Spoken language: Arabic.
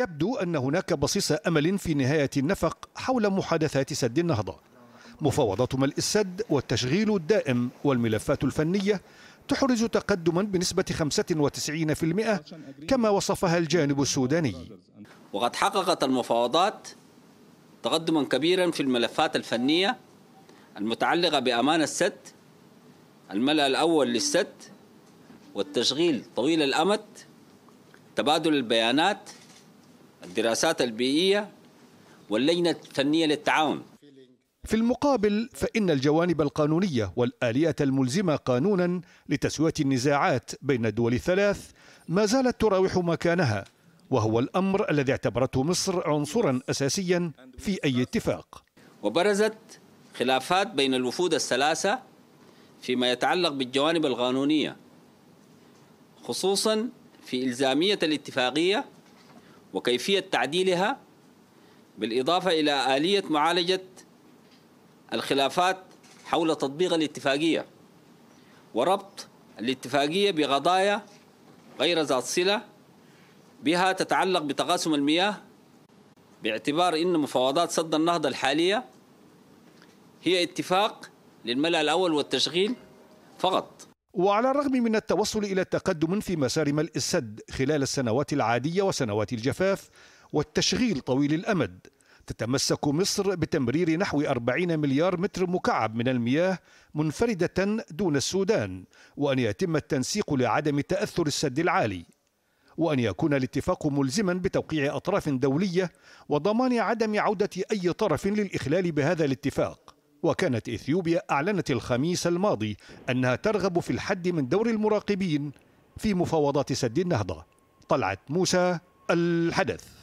يبدو أن هناك بصيص أمل في نهاية النفق حول محادثات سد النهضة مفاوضات ملء السد والتشغيل الدائم والملفات الفنية تحرز تقدما بنسبة 95% كما وصفها الجانب السوداني وقد حققت المفاوضات تقدما كبيرا في الملفات الفنية المتعلقة بأمان السد الملأ الأول للسد والتشغيل طويل الأمد تبادل البيانات الدراسات البيئية واللجنة الفنية للتعاون في المقابل فإن الجوانب القانونية والآلية الملزمة قانونا لتسوية النزاعات بين الدول الثلاث ما زالت تراوح مكانها وهو الأمر الذي اعتبرته مصر عنصرا أساسيا في أي اتفاق وبرزت خلافات بين الوفود الثلاثة فيما يتعلق بالجوانب القانونية خصوصا في إلزامية الاتفاقية وكيفية تعديلها بالإضافة إلى آلية معالجة الخلافات حول تطبيق الاتفاقية وربط الاتفاقية بقضايا غير ذات صلة بها تتعلق بتقاسم المياه باعتبار أن مفاوضات سد النهضة الحالية هي اتفاق للملأ الأول والتشغيل فقط وعلى الرغم من التوصل إلى تقدم في مسار السد خلال السنوات العادية وسنوات الجفاف والتشغيل طويل الأمد تتمسك مصر بتمرير نحو 40 مليار متر مكعب من المياه منفردة دون السودان وأن يتم التنسيق لعدم تأثر السد العالي وأن يكون الاتفاق ملزما بتوقيع أطراف دولية وضمان عدم عودة أي طرف للإخلال بهذا الاتفاق وكانت إثيوبيا أعلنت الخميس الماضي أنها ترغب في الحد من دور المراقبين في مفاوضات سد النهضة طلعت موسى الحدث